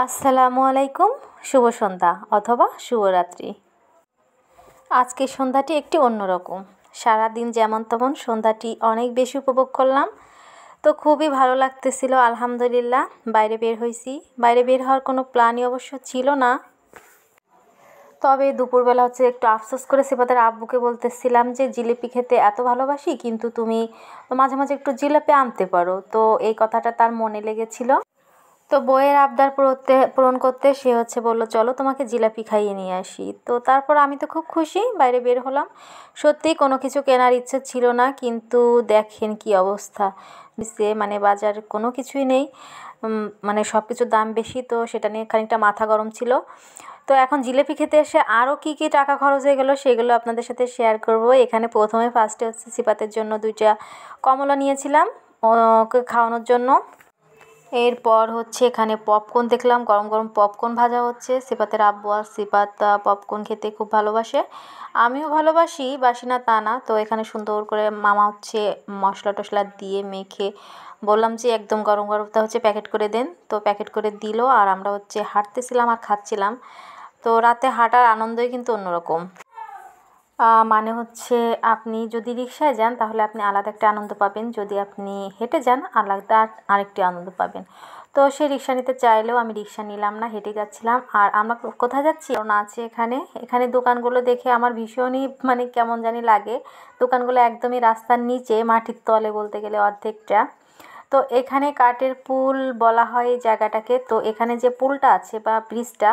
আসসালামু আলাইকুম শুভ সন্ধ্যা অথবা শুভরাত্রি আজকে সন্ধ্যাটি একটি অন্যরকম সারাদিন যেমন তেমন সন্ধ্যাটি অনেক বেশি উপভোগ করলাম তো খুবই ভালো লাগতেছিল আলহামদুলিল্লাহ বাইরে বের হয়েছি বাইরে বের হওয়ার কোনো প্ল্যানই অবশ্য ছিল না তবে দুপুরবেলা হচ্ছে একটু আফসোস করে তাদের আব্বুকে বলতেছিলাম যে জিলিপি খেতে এত ভালোবাসি কিন্তু তুমি মাঝে মাঝে একটু জিলাপি আনতে পারো তো এই কথাটা তার মনে লেগেছিল তো বইয়ের আবদার পড়তে পূরণ করতে সে হচ্ছে বলল চলো তোমাকে জিলাপি খাইয়ে নিয়ে আসি তো তারপর আমি তো খুব খুশি বাইরে বের হলাম সত্যি কোনো কিছু কেনার ইচ্ছে ছিল না কিন্তু দেখেন কি অবস্থা সে মানে বাজার কোনো কিছুই নেই মানে সব কিছুর দাম বেশি তো সেটা নিয়ে খানিকটা মাথা গরম ছিল তো এখন জিলেপি খেতে এসে আরও কী কী টাকা খরচ হয়ে গেলো সেগুলো আপনাদের সাথে শেয়ার করব এখানে প্রথমে ফার্স্টে হচ্ছে সিপাতের জন্য দুইটা কমলা নিয়েছিলাম ওকে খাওয়ানোর জন্য এরপর হচ্ছে এখানে পপকর্ন দেখলাম গরম গরম পপকর্ন ভাজা হচ্ছে সিপাতের আব্বু আর সিপাত পপকর্ন খেতে খুব ভালোবাসে আমিও ভালোবাসি বাসি না তা না তো এখানে সুন্দর করে মামা হচ্ছে মশলা টশলা দিয়ে মেখে বললাম যে একদম গরম গরমটা হচ্ছে প্যাকেট করে দেন তো প্যাকেট করে দিল আর আমরা হচ্ছে হাঁটতেছিলাম আর খাচ্ছিলাম তো রাতে হাঁটার আনন্দই কিন্তু অন্যরকম মানে হচ্ছে আপনি যদি রিক্সায় যান তাহলে আপনি আলাদা একটা আনন্দ পাবেন যদি আপনি হেঁটে যান আলাদা আরেকটি আনন্দ পাবেন তো সে রিক্সা নিতে চাইলেও আমি রিক্সা নিলাম না হেঁটে যাচ্ছিলাম আর আমরা কোথায় যাচ্ছি না আছে এখানে এখানে দোকানগুলো দেখে আমার ভীষণই মানে কেমন জানি লাগে দোকানগুলো একদমই রাস্তার নিচে মাটির তলে বলতে গেলে অর্ধেকটা তো এখানে কাঠের পুল বলা হয় এই জায়গাটাকে তো এখানে যে পুলটা আছে বা ব্রিজটা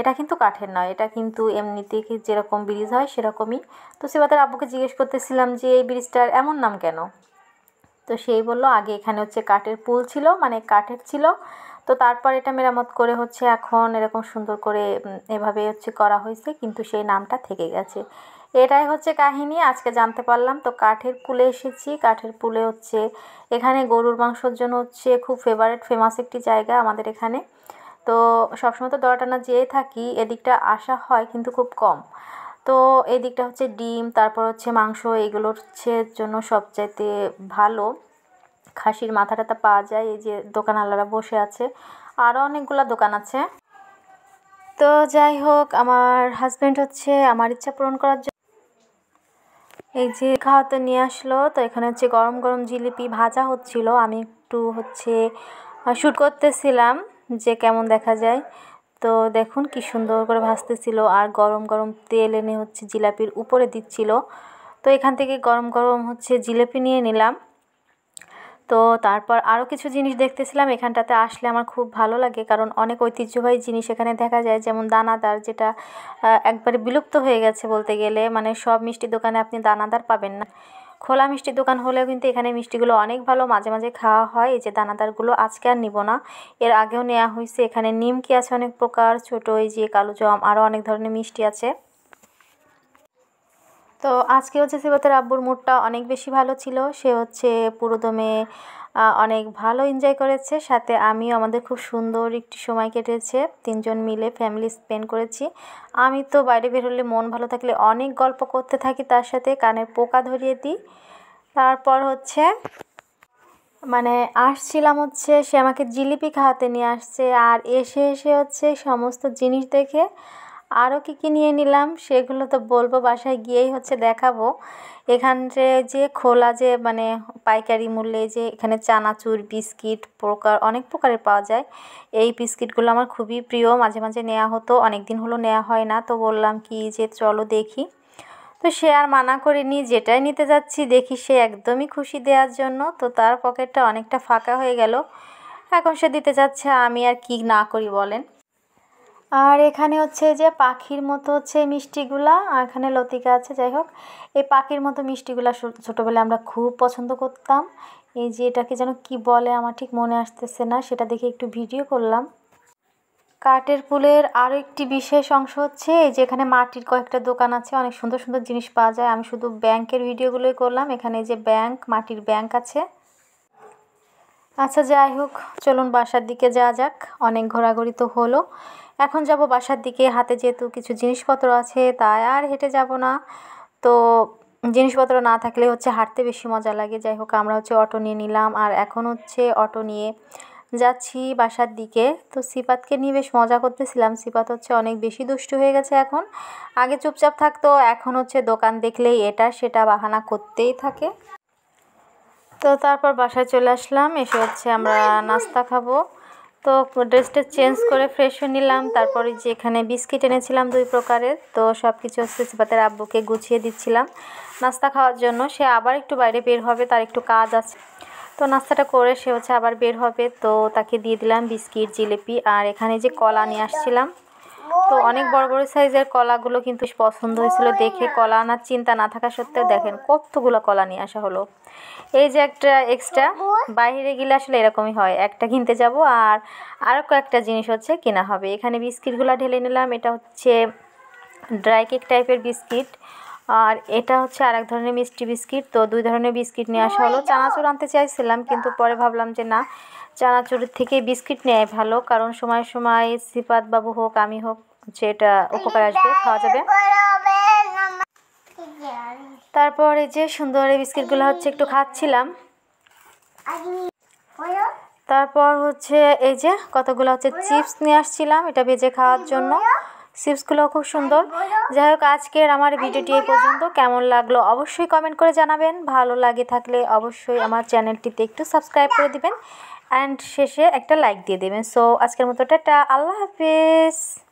এটা কিন্তু কাঠের নয় এটা কিন্তু এমনিতে যেরকম ব্রিজ হয় সেরকমই তো সেবাতের আব্বুকে জিজ্ঞেস করতেছিলাম যে এই ব্রিজটার এমন নাম কেন তো সেই বললো আগে এখানে হচ্ছে কাঠের পুল ছিল মানে কাঠের ছিল তো তারপর এটা মেরামত করে হচ্ছে এখন এরকম সুন্দর করে এভাবে হচ্ছে করা হয়েছে কিন্তু সেই নামটা থেকে গেছে এটাই হচ্ছে কাহিনী আজকে জানতে পারলাম তো কাঠের পুলে এসেছি কাঠের পুলে হচ্ছে এখানে গরুর মাংসর জন্য হচ্ছে খুব ফেভারেট ফেমাস একটি জায়গা আমাদের এখানে তো সবসময় তো দড়া টানা যেয়ে থাকি এদিকটা আসা হয় কিন্তু খুব কম তো এদিকটা হচ্ছে ডিম তারপর হচ্ছে মাংস এগুলো হচ্ছে জন্য সবচাইতে ভালো খাসির টাথা পাওয়া যায় এই যে দোকানওয়ালারা বসে আছে আরও অনেকগুলো দোকান আছে তো যাই হোক আমার হাজব্যান্ড হচ্ছে আমার ইচ্ছা পূরণ করার জন্য এই যে খাওয়াতে নিয়ে আসলো তো এখানে হচ্ছে গরম গরম জিলিপি ভাজা হচ্ছিল আমি একটু হচ্ছে শ্যুট করতেছিলাম যে কেমন দেখা যায় তো দেখুন কি সুন্দর করে ভাসতেছিল আর গরম গরম তেল এনে হচ্ছে জিলাপির উপরে দিচ্ছিল তো এখান থেকে গরম গরম হচ্ছে জিলাপি নিয়ে নিলাম তো তারপর আরও কিছু জিনিস দেখতেছিলাম এখানটাতে আসলে আমার খুব ভালো লাগে কারণ অনেক ঐতিহ্যবাহী জিনিস এখানে দেখা যায় যেমন দানাদার যেটা একবারে বিলুপ্ত হয়ে গেছে বলতে গেলে মানে সব মিষ্টি দোকানে আপনি দানাদার পাবেন না খোলা মিষ্টির দোকান হলেও কিন্তু এখানে মিষ্টিগুলো অনেক ভালো মাঝে মাঝে খাওয়া হয় এই যে দানাদারগুলো আজকে আর নিব না এর আগেও নেওয়া হয়েছে এখানে নিমকি আছে অনেক প্রকার ছোট এই যে কালো জাম আরও অনেক ধরনের মিষ্টি আছে তো আজকে হচ্ছে সেবাতের আব্বুর মুডটা অনেক বেশি ভালো ছিল সে হচ্ছে পুরোদমে অনেক ভালো এনজয় করেছে সাথে আমিও আমাদের খুব সুন্দর একটি সময় কেটেছে তিনজন মিলে ফ্যামিলি স্পেন্ড করেছি আমি তো বাইরে বের হলে মন ভালো থাকলে অনেক গল্প করতে থাকি তার সাথে কানের পোকা ধরিয়ে দিই তারপর হচ্ছে মানে আসছিলাম হচ্ছে সে আমাকে জিলিপি খাওয়াতে নিয়ে আসছে আর এসে এসে হচ্ছে সমস্ত জিনিস দেখে আরও কী কী নিয়ে নিলাম সেগুলো তো বলবো বাসায় গিয়েই হচ্ছে দেখাবো এখানে যে খোলা যে মানে পাইকারি মূল্যে যে এখানে চানাচুর বিস্কিট প্রকার অনেক প্রকারের পাওয়া যায় এই বিস্কিটগুলো আমার খুবই প্রিয় মাঝে মাঝে নেওয়া হতো অনেক দিন হলো নেওয়া হয় না তো বললাম কি যে চলো দেখি তো সে আর মানা করিনি যেটাই নিতে যাচ্ছি দেখি সে একদমই খুশি দেওয়ার জন্য তো তার পকেটটা অনেকটা ফাঁকা হয়ে গেল এখন সে দিতে যাচ্ছে আমি আর কি না করি বলেন আর এখানে হচ্ছে যে পাখির মতো হচ্ছে মিষ্টিগুলা আর এখানে লতিকা আছে যাই হোক এই পাখির মতো মিষ্টিগুলা ছোটোবেলায় আমরা খুব পছন্দ করতাম এই যে এটাকে যেন কি বলে আমার ঠিক মনে আসতেছে না সেটা দেখে একটু ভিডিও করলাম কাঠের পুলের আরও একটি বিশেষ অংশ হচ্ছে এই যে এখানে মাটির কয়েকটা দোকান আছে অনেক সুন্দর সুন্দর জিনিস পাওয়া যায় আমি শুধু ব্যাংকের ভিডিওগুলোই করলাম এখানে যে ব্যাংক মাটির ব্যাংক আছে আচ্ছা যাই হোক চলুন বাসার দিকে যাওয়া যাক অনেক ঘোরাঘুরি তো হলো এখন যাব বাসার দিকে হাতে যেহেতু কিছু জিনিসপত্র আছে তাই আর হেঁটে যাব না তো জিনিসপত্র না থাকলে হচ্ছে হাঁটতে বেশি মজা লাগে যাই হোক আমরা হচ্ছে অটো নিয়ে নিলাম আর এখন হচ্ছে অটো নিয়ে যাচ্ছি বাসার দিকে তো সিপাতকে নিয়ে বেশ মজা করতেছিলাম সিপাত হচ্ছে অনেক বেশি দুষ্টু হয়ে গেছে এখন আগে চুপচাপ থাকতো এখন হচ্ছে দোকান দেখলেই এটা সেটা বাহানা করতেই থাকে তো তারপর বাসায় চলে আসলাম এসে হচ্ছে আমরা নাস্তা খাবো তো ড্রেসটা চেঞ্জ করে ফ্রেশ হয়ে নিলাম তারপরে যে এখানে বিস্কিট এনেছিলাম দুই প্রকারের তো সব কিছু সিসিপাতের আব্বুকে গুছিয়ে দিচ্ছিলাম নাস্তা খাওয়ার জন্য সে আবার একটু বাইরে বের হবে তার একটু কাজ আছে তো নাস্তাটা করে সে হচ্ছে আবার বের হবে তো তাকে দিয়ে দিলাম বিস্কিট জিলিপি আর এখানে যে কলা নিয়ে আসছিলাম তো অনেক বড় বড় সাইজের কলাগুলো কিন্তু পছন্দ হয়েছিল দেখে কলা আনার চিন্তা না থাকা সত্ত্বেও দেখেন কতগুলো কলা নিয়ে আসা হলো এই যে একটা এক্সট্রা বাইরে গেলে আসলে এরকমই হয় একটা কিনতে যাব আর আরও কয়েকটা জিনিস হচ্ছে কেনা হবে এখানে বিস্কিটগুলো ঢেলে নিলাম এটা হচ্ছে ড্রাই কেক টাইপের বিস্কিট আর এটা হচ্ছে আর এক ধরনের মিষ্টি বিস্কিট তো দুই ধরনের বিস্কিট নিয়ে আসা হলো চানাচুর আনতে চাইছিলাম কিন্তু পরে ভাবলাম যে না চানাচুরের থেকে বিস্কিট নেয় ভালো কারণ সময় সময় সিপাত বাবু হোক আমি হোক যে এটা উপকার আসবে খাওয়া যাবে তারপর এই যে সুন্দর এই বিস্কিটগুলো হচ্ছে একটু খাচ্ছিলাম তারপর হচ্ছে এই যে কতগুলো হচ্ছে চিপস নিয়ে আসছিলাম এটা ভেজে খাওয়ার জন্য সিপসগুলো খুব সুন্দর যাই হোক আজকের আমার ভিডিওটি এই পর্যন্ত কেমন লাগলো অবশ্যই কমেন্ট করে জানাবেন ভালো লাগে থাকলে অবশ্যই আমার চ্যানেলটিতে একটু সাবস্ক্রাইব করে দিবেন অ্যান্ড শেষে একটা লাইক দিয়ে দেবেন সো আজকের মতো টাটা আল্লাহ হাফিজ